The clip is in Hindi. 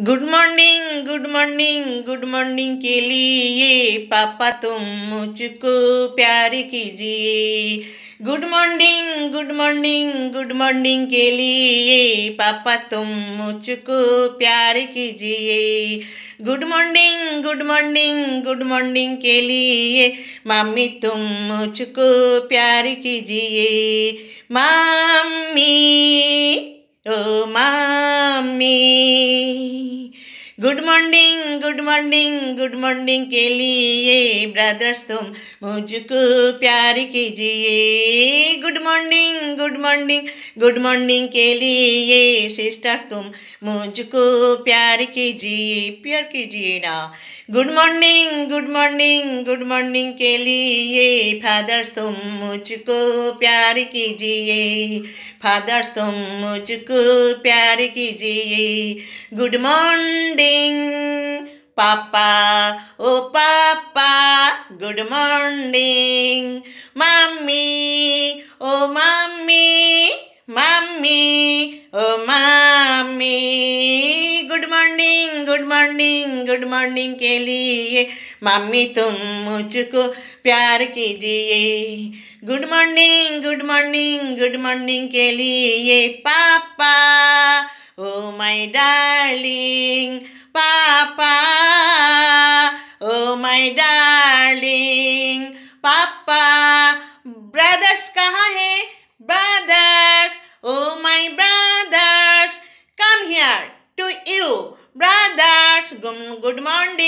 Good morning good morning good morning के लिए पापा तुम मुझको प्यार कीजिए good morning good morning good morning के लिए पापा तुम मुझको प्यार कीजिए good morning good morning good morning के लिए मम्मी तुम मुझको प्यार कीजिए मामी ओ मामी good morning good morning good morning के लिए ब्रदर्स तुम मुझको प्यार कीजिए good morning good morning good morning के लिए सिस्टर तुम मुझको प्यार कीजिए प्यार कीजिए ना good morning good morning good morning के लिए फादर्स तुम मुझको प्यार कीजिए फादर्स तुम मुझको प्यार कीजिए good morning morning, Papa. Oh, Papa, good morning. Mommy, oh, Mommy, Mommy, oh, Mommy. Good morning, good morning, good morning के लिए मम्मी तुम मुझको प्यार कीजिए good morning good morning good morning के लिए पापा oh my darling Papa, oh my darling, Papa. Brothers kahan hai Brothers, oh my brothers, come here to you. Brothers, good morning.